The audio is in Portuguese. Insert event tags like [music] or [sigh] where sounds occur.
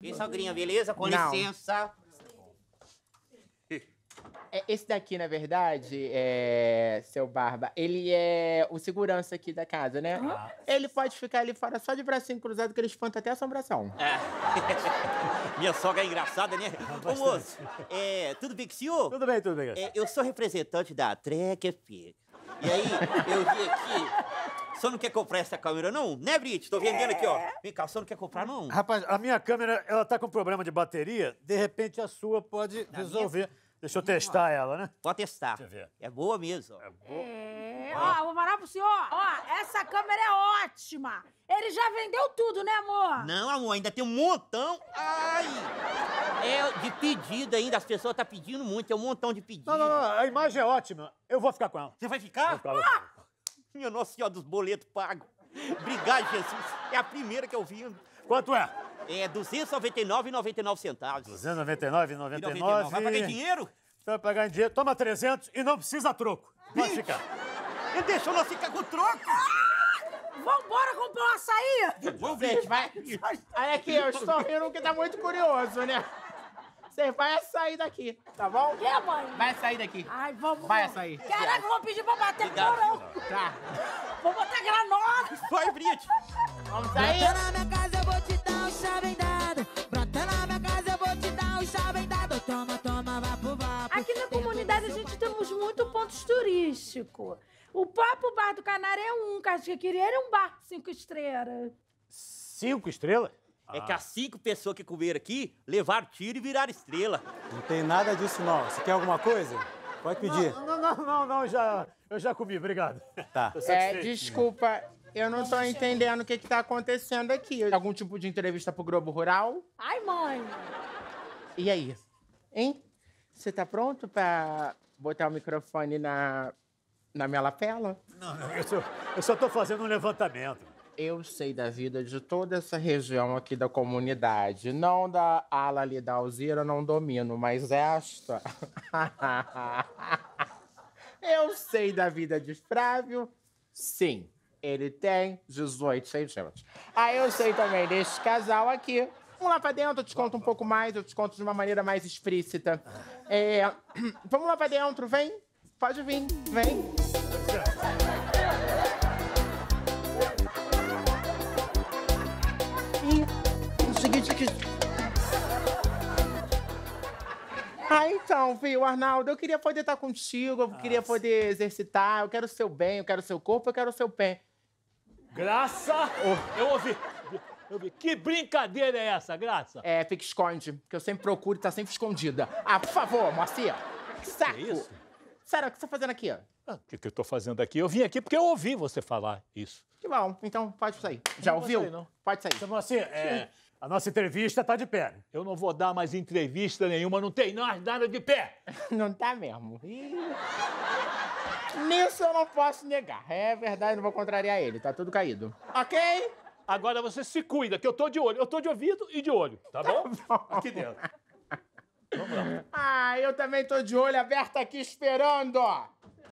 E sogrinha, beleza? Com Não. licença. É, esse daqui, na verdade, é, seu Barba, ele é o segurança aqui da casa, né? Ah. Ele pode ficar ali fora só de bracinho cruzado, que ele espanta até a assombração. É. [laughs] Minha sogra é engraçada, né? É Ô, moço, é, tudo bem com o senhor? Tudo bem, tudo bem. É, eu sou representante da Trek Pig. E aí, eu vi aqui. Você não quer comprar essa câmera, não? Né, Brit? Tô vendendo aqui, ó. É. Vem cá, você não quer comprar, não? Rapaz, a minha câmera, ela tá com problema de bateria. De repente, a sua pode resolver. Minha... Deixa eu testar ela, né? Pode testar. Deixa eu ver. É boa mesmo. É boa. É... Ó, vou parar pro senhor. Ó, essa câmera é ótima. Ele já vendeu tudo, né, amor? Não, amor, ainda tem um montão. Ai! É de pedido ainda, as pessoas estão tá pedindo muito, tem um montão de pedido. Não, não, não, a imagem é ótima. Eu vou ficar com ela. Você vai ficar? Vou ficar, ah! Minha Nossa Senhora dos boletos pagos. Obrigado, Jesus. É a primeira que eu vi. Quanto é? É, 299,99 centavos. 299,99. Vai pagar em dinheiro? vai pagar em dinheiro. Toma 300 e não precisa troco. Pode ficar. Ele deixou nós ficar com troco. Ah! Vambora comprar um açaí! Vamos ver, vai. Olha aqui, eu estou rindo que tá muito curioso, né? Você vai sair daqui, tá bom? O quê, mãe? Vai sair daqui. Ai, vamos. Vai sair. Caraca, eu vou pedir pra bater Obrigado. porão. Tá. Vou botar granola. Foi, Brit. Vamos sair. a gente temos muito pontos turísticos. O próprio Bar do Canário é um, cara, que queria era um bar cinco estrelas. Cinco estrelas? É ah. que as cinco pessoas que comeram aqui levaram tiro e viraram estrela. Não tem nada disso, não. Você quer alguma coisa? Pode pedir. Não, não, não, não, já, eu já comi, obrigado. Tá. É, desculpa, eu não tô entendendo o que que tá acontecendo aqui. Algum tipo de entrevista pro Globo Rural? Ai, mãe. E aí? Hein? Você está pronto para botar o microfone na, na minha lapela? Não, não, eu só, eu só tô fazendo um levantamento. Eu sei da vida de toda essa região aqui da comunidade. Não da ala ali da Alzira, não domino, mas esta. [laughs] eu sei da vida de Flávio, sim. Ele tem 18 centímetros. Aí ah, eu sei também desse casal aqui, Vamos lá pra dentro, eu te conto um pouco mais, eu te conto de uma maneira mais explícita. É, [clears throat] vamos lá pra dentro, vem. Pode vir, vem. o seguinte que... Ah, então, viu, Arnaldo, eu queria poder estar contigo, eu queria poder exercitar, eu quero o seu bem, eu quero o seu corpo, eu quero o seu pé. Graça! Oh. Eu ouvi. Eu vi. Que brincadeira é essa, Graça? É, fica esconde, que eu sempre procuro e tá sempre escondida. Ah, por favor, Moacir. Que saco. Que é isso? Sério, o que você tá fazendo aqui? Ah, o que, que eu tô fazendo aqui? Eu vim aqui porque eu ouvi você falar isso. Que bom, então pode sair. Já não ouviu? Sair, não. Pode sair. Então, Moacir, é, a nossa entrevista tá de pé. Eu não vou dar mais entrevista nenhuma, não tem nós nada de pé. [laughs] não tá mesmo. Nisso eu não posso negar. É verdade, não vou contrariar ele, tá tudo caído. Ok? Agora você se cuida, que eu tô de olho. Eu tô de ouvido e de olho, tá bom? Tá aqui dentro. Vamos [laughs] lá. Ah, eu também tô de olho aberto aqui esperando, ó.